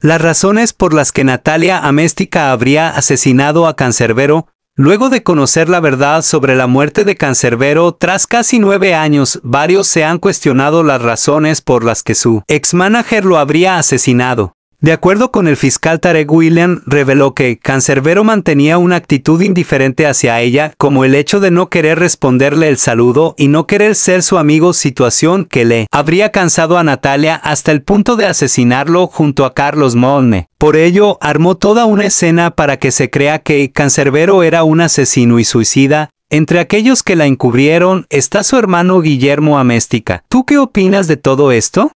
Las razones por las que Natalia Améstica habría asesinado a Cancerbero, luego de conocer la verdad sobre la muerte de Cancerbero tras casi nueve años, varios se han cuestionado las razones por las que su ex-manager lo habría asesinado. De acuerdo con el fiscal Tarek William, reveló que Cancerbero mantenía una actitud indiferente hacia ella, como el hecho de no querer responderle el saludo y no querer ser su amigo, situación que le habría cansado a Natalia hasta el punto de asesinarlo junto a Carlos Molne. Por ello, armó toda una escena para que se crea que Cancerbero era un asesino y suicida, entre aquellos que la encubrieron está su hermano Guillermo Améstica. ¿Tú qué opinas de todo esto?